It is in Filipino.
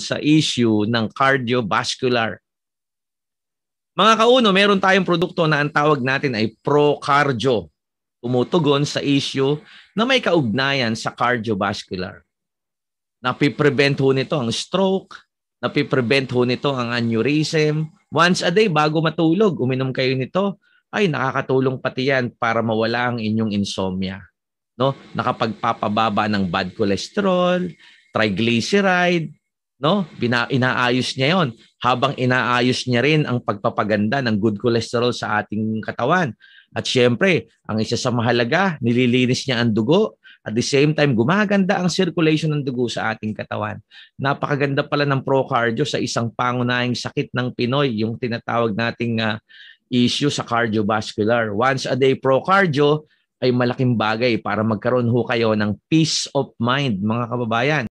sa issue ng cardiovascular. Mga kauno, meron tayong produkto na ang tawag natin ay ProCardio. Tumutugon sa issue na may kaugnayan sa cardiovascular. Napiprevent ho nito ang stroke, napiprevent ho nito ang aneurysm. Once a day bago matulog, uminom kayo nito, ay nakakatulong pati yan para mawala ang inyong insomnia. No? Nakapagpapababa ng bad cholesterol, triglyceride, no? Bina, inaayos niya 'yon habang inaayos niya rin ang pagpapaganda ng good cholesterol sa ating katawan. At siyempre, ang isa sa mahalaga, nililinis niya ang dugo. At the same time, gumaganda ang circulation ng dugo sa ating katawan. Napakaganda pala ng procardio sa isang pangunahing sakit ng Pinoy, yung tinatawag nating uh, issue sa cardiovascular. Once a day procardio ay malaking bagay para magkaroon ho kayo ng peace of mind, mga kababayan.